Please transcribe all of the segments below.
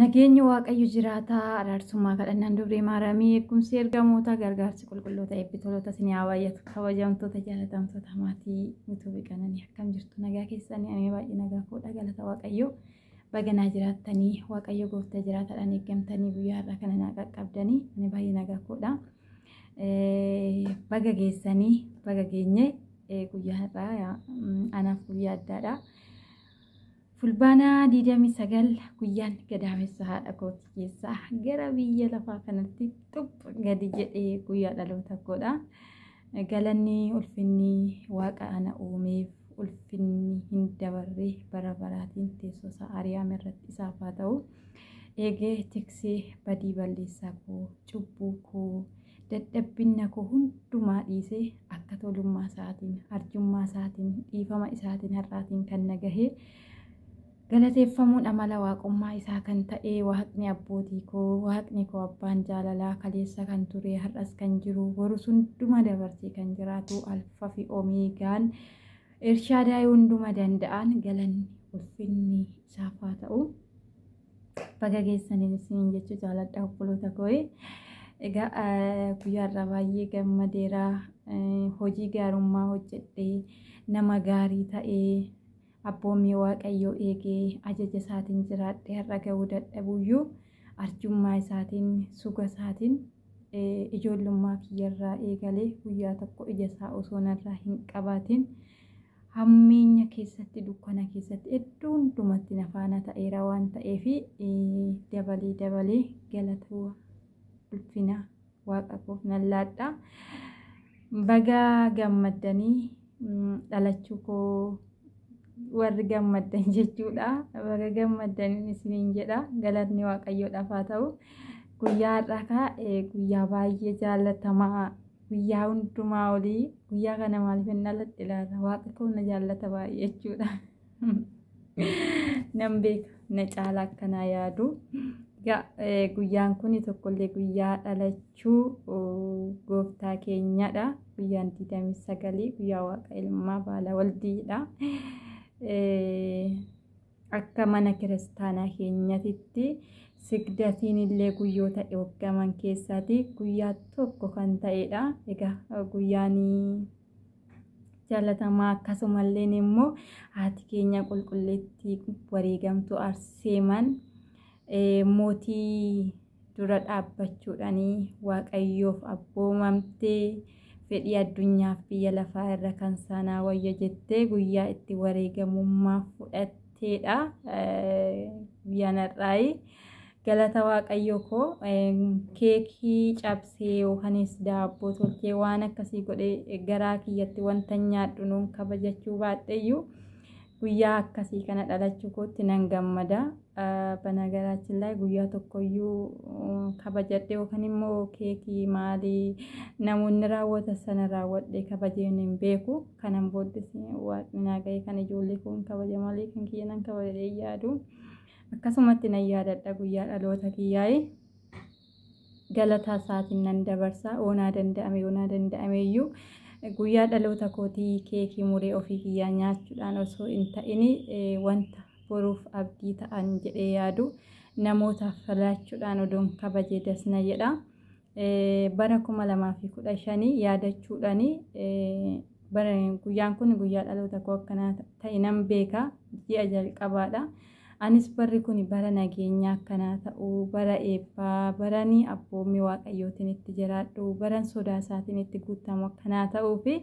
Nageenyi waaqayyo jiraataa araarsummaa kadhannaan dubree maaramii eegumsi ergamoota gargaarsi qulqulloota eebbitoloota sinii hawaayatu kabajamtoota jaalatamtoota maatii utuu biqilanii akkam jirtu nagaa keessanii ani baay'ee nagaa fuudha galata waaqayyo baganaa jiraatanii waaqayyo goofta jiraataadhaan eeggamtanii guyyaa har'a kana qaqqabdanii ani baay'ee nagaa fuudha. Baga geessanii baga geenye guyyaa har'aa mm, anaaf guyyaa addaadha. fulbaanaa 29 guyyaan gadaamessa haadha kootii keessaa gara biyya lafaa kanatti xuph gadi jedhee guyyaa dhaloota godha. Galanni ulfinni waaqa ana uumeef ulfinni hin dabarre bara baraatiin teessoo isaa ari'ame irratti isaaf haa ta'u. Eegee tiksee badii balleessaa koo cubbuu koo dadhabbinna koo hundumaa dhiisee akka tolummaa isaatiin arjummaa isaatiin dhiifama isaatiin har'aatiin kan na gahee. galateeffamuun amala waaqummaa isaa kan ta'e waaqni abbootii koo waaqni koo abbaan jaalalaa kaleessa kan ture har'as kan jiru borus hunduma dabarsee kan jiraatu alfa fi omeegaan irshaadaa hunduma danda'an galanni ulfinni isaaf ta'u baga geessaniin isiniin jechuu jaaladha obboloota koo egaa eh, guyyaarraa baay'ee gammadeeraa eh, hojii gaarummaa hojjedhee nama gaarii ta'ee abboommi waaqayyoo eegee ajaja isaatiin jiraadhee har'a ga'uu dadhabuyyuu arjummaa isaatiin suga isaatiin ijoollummaa kiyyarraa eegalee guyyaa tokko ija isaa osoo narraa hin qabaatiin hammeenya keessatti dukkana keessatti iddoo hundumatti nafaana ta'eera waan ta'eef dabalee dabalee galata ulfina waaqa koof nallaadha. Bagaa gammaddanii mm, dhalachuu koo. warri gammaddan jechuudha. Warri gammaddan isiniin jedha. Galanni Waaqayyoodhaaf haa ta'u. Guyyaa har'aa guyyaa baay'ee jaallatamaa guyyaa hundumaa olii guyyaa kana maaliif hin alatti ilaala waaqa koo na jaallata baay'ee jechuudha. Nan beeku na caala akkanaa yaadu. Guyyaan kun tokkollee guyyaa dhalachuu gooftaa keenyadha. Guyyaan 29 guyyaa waaqa ilmaa baala waldiidha. Eh, akka mana kiristaanaa keenyatitti sigdatiin illee guyyoota eeggaman keessatti guyyaa tokko kan ta'eedha. Egaa eh, guyyaan jaalatamaa akkasumallee immoo haati keenya qulqulleetti wareegamtu arseeman eh, mootii dura dhaabbachuudhaan waaqayyoof abboomamtee. fedhii addunyaaf biyya lafaa irra kan sanaa wayya jettee guyyaa itti wareegamummaa fudhatteedha. Guyyaanarraayi galata waaqayyo koo keekii cabsee yookanis daabboo tolchee waan akkasii godhee garaa kiyyatti wanta nyaadhu nuun kabajachuu baadheyyuu guyyaa akkasii kana dhalachuu kootti nan gammada. Banaa በነገራችን ላይ ጉያ tokkoyyuu kabajadhee yookaan immoo keekii maalii namoonni raawwata sana raawwadhe kabajeen hin beeku. Kanaan booddes waaqni naa ga'e kan ijoollee kun kabaja malee kan kiyya nan kabajadhee yaadu. Akkasumatti nan yaadadha guyyaa dhaloota kiyyaa'e. Galataa saatiin nan dabarsa oonaa danda'ame oonaa danda'ameyyuu guyyaa dhaloota kootii keekii muree ofii kiyyaa nyaachuudhaan osoo hin ta'ini wanta horuuf abdii ta'an jedhee yaadu namoota falachuudhaan odoon kabajee dasna jedha. Bara kuma lamaa kudha shanii guyyaan kun guyyaa dhaloota koo akkanaa ta'e nan beeka ji'a jalqabaadha. Anis barri kun bara nageenya akkanaa ta'uu, bara eebbaa, baran abboommi waaqayyootiin itti jiraadhu, baran sodaa isaatiin itti guutamu akkanaa ta'uu fi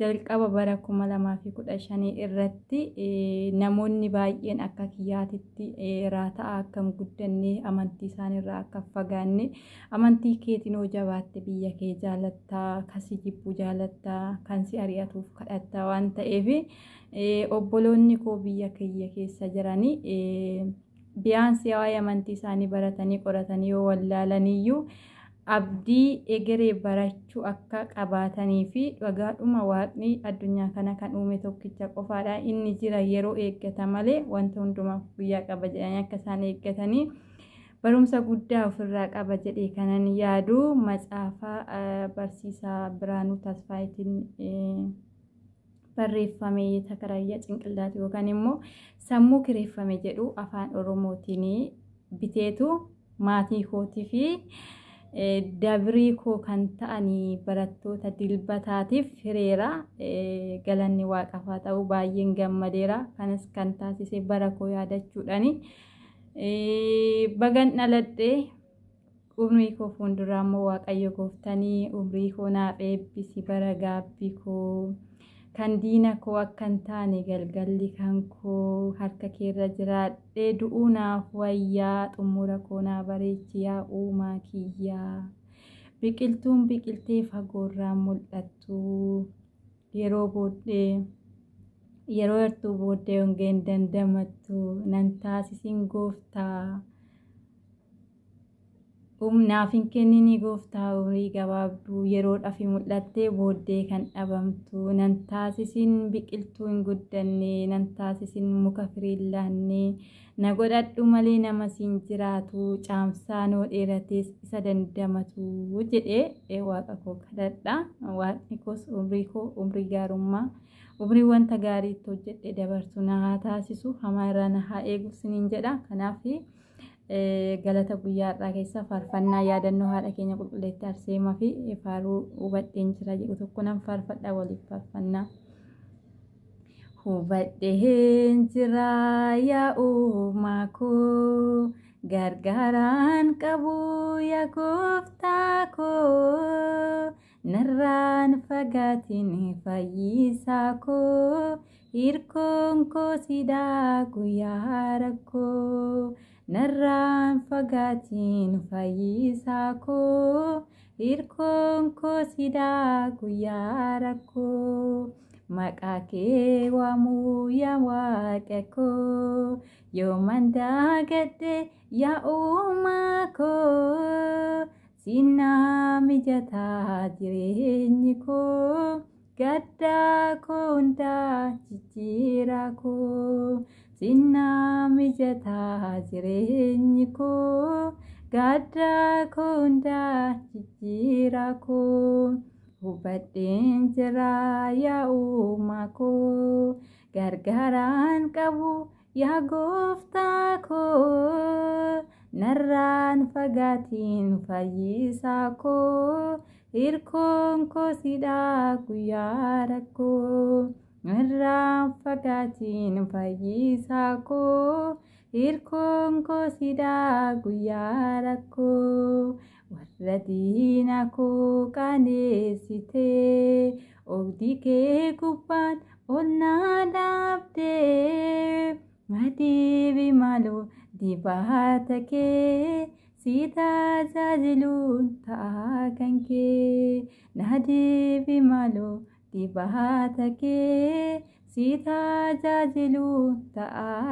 jalqaba bara 2015 irratti namoonni baay'een akka kiyyaatitti eeraa akkam guddanne amantii isaaniirraa akka fagaanne amantii keetiin hoo jabaatte biyya kee jaalattaa, kasii jibbuu jaalattaa, kan si ari'atuuf kadhatta waan ta'eef Eh, obboloonni koo biyya kiyya keessa jiranii eh, biyaansi waa'ee amantii isaanii baratanii qoratanii yoo wallaalaniyyuu abdii egeree barachuu akka qabaatanii fi dhagaadhuma waaqni addunyaa kana kan uume tokkicha qofaadha inni jira yeroo eeggata malee wanta hundumaaf guyyaa qaba jedhanii akka isaan eeggatanii barumsa guddaa ofirraa qaba jedhee kanan yaadu Macaafaa eh, barsiisaa Biraanuu Tasfaayitiin barreeffamee takaraayyaa cinqillaati yookaan immoo sammuu kireeffame jedhu afaan oromootiin biteetu maatii kootii fi e, dabrii koo kan ta'anii barattoota dilbataatiif hireera e, galanni waaqaaf haa ta'uu baay'een gammadeera kanas kan taasise bara koo yaadachuudhaani. E, bagan dhaladhee umrii koo fuulduraa immoo waaqayyo gooftanii umrii koo naaf eebbisi bara gaabbii koo. kan diina koo akka hin taane galgalli kan koo harka keerra jiraadhee du'uu naaf wayyaa xumura koonaa bareechiyaa uumaa kiyyaa biqiltuun biqiltee fagoorraa mul'attu yeroo booddee yeroo ertuu booddee hongeen dandamattu nan taasisiin gooftaa. naafin hin kennini gooftaa umrii gabaabduu yeroodhaaf mul'attee booddee kan dhabamtu nan taasisiin biqiltuu hin guddanne nan taasisiin muka firiillaannee na godhadhu malee nama siin jiraatu caamsaa noo dheeratees isa dandamatu jedhee waaqa koo kadhadha waaqni koos umrii koo umrii gaarummaa umrii wanta gaariitti hojjedhe dabarsu na haa taasisu hamaa irraa na haa eegu jedha galata guyyaa irraa keessa faarfannaa yaadannoo haadha keenya qulqulletti arseemaa fi faaruu hubadheen jira jedhu tokko nan faarfadha waliif faarfannaa. Hubadheen jira yaa uumaa koo gargaaraan qabu yaa gooftaa koo narraan fagaatiin fayyisaa koo hirkoon koo sidaa guyyaa rakkoo. narraan fagaatiin fayyisaa koo hirkoon koo sidaa guyyaa rakkoo maqaa kee waamuu yaa waaqa koo yoo mandaagadhe yaa uumaa koo siinaa mijataa jireenyi koo gaddaa koo hundaa jijjiiraa koo. Sinna mijataa jireenyi koo gaddaa koo hundaa jijjiira koo hubadheen jira yaa uumaa koo gargaaraan qabu yaa gooftaa koo narraan fagaatiin fayyisaa koo hirkoon koo sidhaa guyyaa rakkoo. Irraa fagaatiin fayyisaa koo hirkoon koo sidaa guyyaa rakkoo warra diina koo qaanessite ogdi kee gubbaan onnaa dhaabdee madiibi maaloo dibaata kee si tajaajiluun ta'a kan kee na diibi maaloo. తిబాధకి సీతా జాజిలు తాగంకేంజరాయూ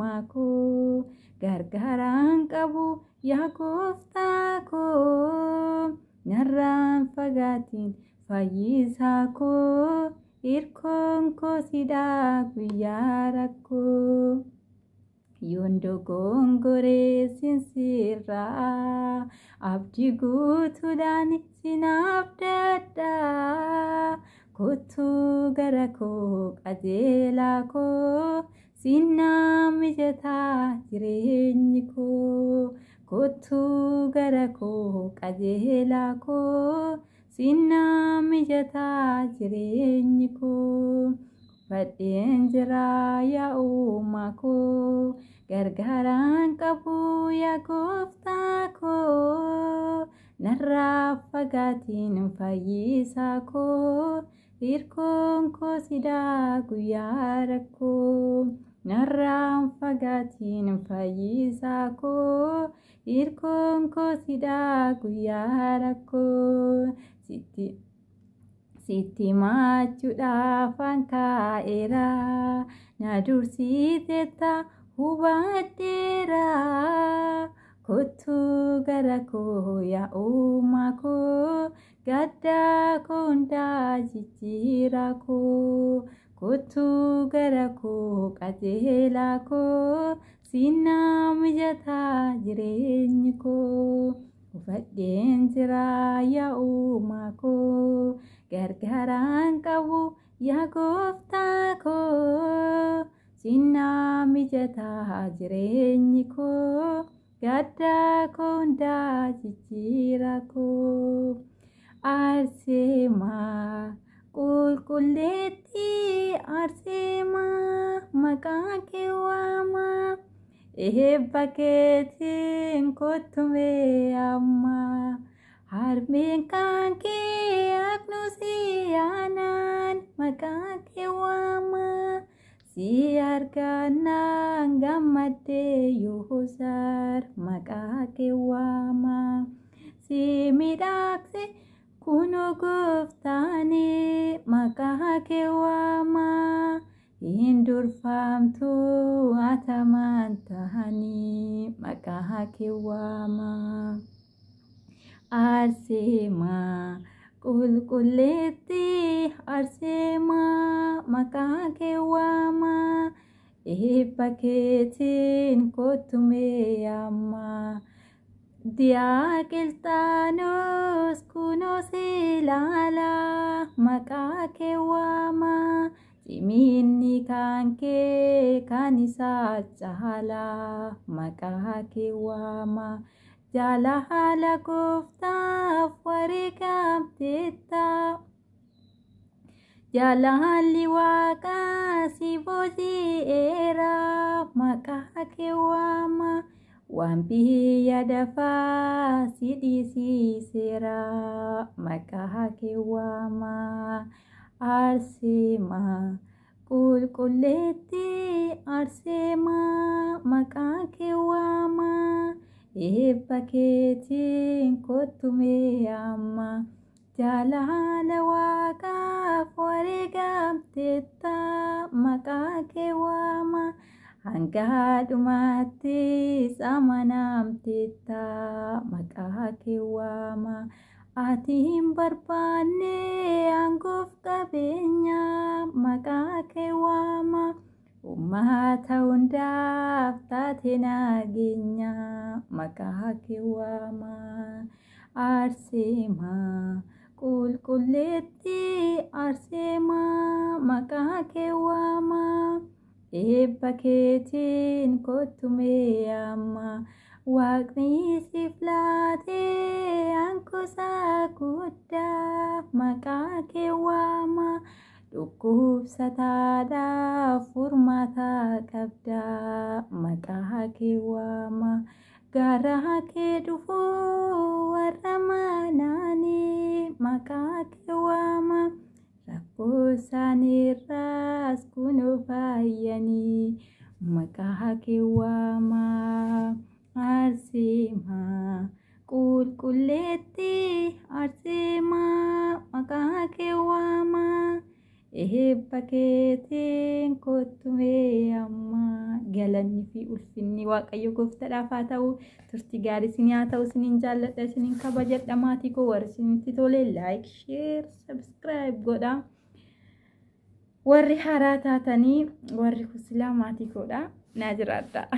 మాకు గర్గరాంకవు యాకోస్తాకో నర్రాం ఫగాతిన్ ఫయీజాకో ఇర్ఖోంకో సిడా కుయారకో Yondo gongoree sinsiirraa abdii guutuudhaan sinaaf dadhaa kottuu gara koo qajeelaa koo sinaa mijataa jireenyi koo kottuu gara koo qajeelaa koo sinaa mijataa jireenyi koo. Fadin jeraya umaku Gargaran kapu ya kuftaku Narrafa gatin fayisaku Firkun ku sidaku ya raku Narrafa gatin fayisaku Firkun ku sidaku ya raku Siti sitti maachuudhaafan kaa'eera na dursiteetta hubadheera kottu gara koo yaa'umma koo gaddaa koo hundaa jijjiira koo kottu gara koo qajeelaa koo siinaa mijataa jireenyi koo. Ufadin siraya umaku Gargaran kawu yaagooftaako Sinaa mijataa jireenyi koo Gaddaa koo hundaa jijjiira koo Aarseemaa qulqulleettii Aarseemaa maqaa kee waamaa एहे को तुम्हे अम्मा हर में कांके अपनों से आनान मका के वामा सियार का नांगा मते युहुसार मका के वामा सी मिराक से कुनो गुफ्ताने के वामा Hin durfaamtuu atamaan tahanii maqaa haakee waamaa. Arseemaa qulqulleetti arseemaa maqaa haakee waamaa. Eebba keetiin kottumee ammaa. Diyaa qilxaanos kunoos ilaalaa maqaa haakee waamaa. Cimiinni kaan kan isaa caalaa maqaa kee waama. Jaala haala gooftaaf wareegamteetta. Jaala haalli waaqaa si booji'eera maqaa kee waama. Waan biyya dafaa si dhiisiseera maqaa kee waama. आर से माँ कुल कुलेते आर से माँ मका के हुआ माँ ये पके को तुम्हें अम्मा जाला लवाका फरे गाबतेता मका के हुआ माँ hangaadhumaatti saama naamteetta maqaa kee Atiin barbaanne aangof qabeenyaa maqaa kee waama. Uummata hundaaf taate nageenya maqaa kee waama. Aarsemaa qulqulleettii aarsemaa maqaa kee waama. Eebba keetiin kottu mee yaamma. Waktu si flati angku sakuda maka kewama duku satada furmata kabda maka kewama garah ke dufu waramanani maka kewama aku ras kunu bayani maka kewama. Arseemaa qulqulleetti arseemaa maqaa kee waamaa eebba keetiin kottu mee ammaa galannii fi ulfinni waaqayyo gooftaadhaaf haa ta'u turtii gaarii isin haa ta'u isinin jaalladha isinin kabajadha maatii koo warri isinitti tole laayik sheer sabskiraayib godha warri haaraa taatanii warri kusilaa maatii koodha naa jiraadha.